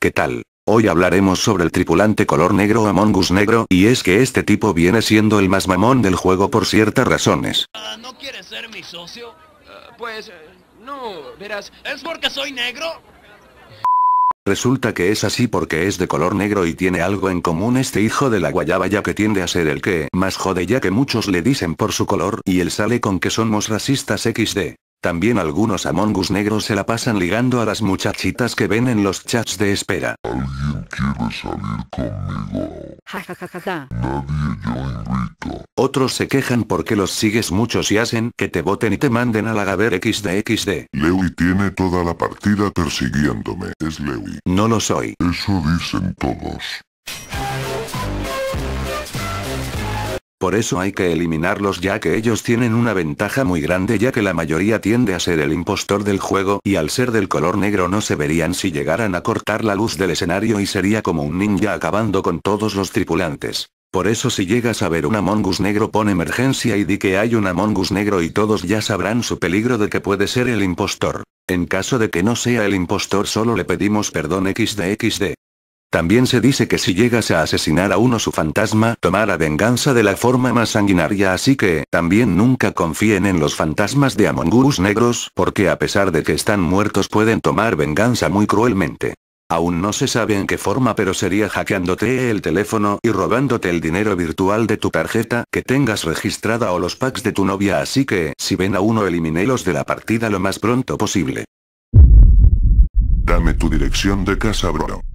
¿Qué tal? Hoy hablaremos sobre el tripulante color negro Among Us negro y es que este tipo viene siendo el más mamón del juego por ciertas razones. Ah, ¿No quieres ser mi socio? Ah, pues eh, no, verás, ¿es porque soy negro? Resulta que es así porque es de color negro y tiene algo en común este hijo de la guayaba ya que tiende a ser el que más jode ya que muchos le dicen por su color y él sale con que somos racistas XD. También algunos amongus negros se la pasan ligando a las muchachitas que ven en los chats de espera. ¿Alguien quiere salir conmigo? Nadie yo invito. Otros se quejan porque los sigues muchos y hacen que te voten y te manden a la Gaber XDXD. Lewy tiene toda la partida persiguiéndome. Es Lewy. No lo soy. Eso dicen todos. Por eso hay que eliminarlos ya que ellos tienen una ventaja muy grande ya que la mayoría tiende a ser el impostor del juego y al ser del color negro no se verían si llegaran a cortar la luz del escenario y sería como un ninja acabando con todos los tripulantes. Por eso si llegas a ver un Among negro pon emergencia y di que hay un Among negro y todos ya sabrán su peligro de que puede ser el impostor. En caso de que no sea el impostor solo le pedimos perdón XDXD. También se dice que si llegas a asesinar a uno su fantasma tomará venganza de la forma más sanguinaria así que también nunca confíen en los fantasmas de Among negros porque a pesar de que están muertos pueden tomar venganza muy cruelmente. Aún no se sabe en qué forma pero sería hackeándote el teléfono y robándote el dinero virtual de tu tarjeta que tengas registrada o los packs de tu novia así que si ven a uno eliminélos de la partida lo más pronto posible. Dame tu dirección de casa bro.